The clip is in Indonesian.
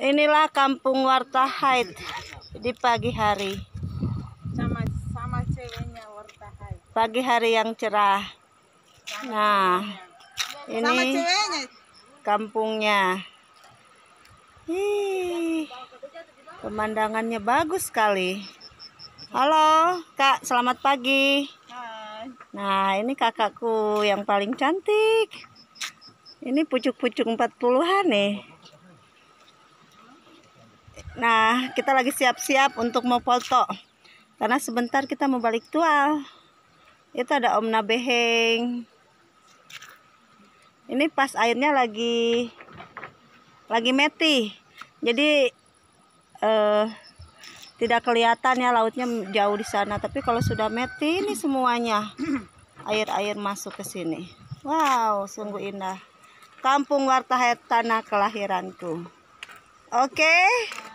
Inilah kampung Warta Haid di pagi hari. Sama sama ceweknya Warta Haid. Pagi hari yang cerah. Nah, ini kampungnya. Hi, pemandangannya bagus sekali. Halo, Kak, selamat pagi. Nah, ini kakakku yang paling cantik. Ini pucuk-pucuk 40-an nih. Nah, kita lagi siap-siap untuk mau foto. Karena sebentar kita mau balik tual. Itu ada Om Nabeheng. Ini pas airnya lagi lagi meti. Jadi eh tidak kelihatan ya lautnya jauh di sana, tapi kalau sudah meti ini semuanya air-air masuk ke sini. Wow, sungguh indah. Kampung Warta Tanah kelahiranku. Oke. Okay?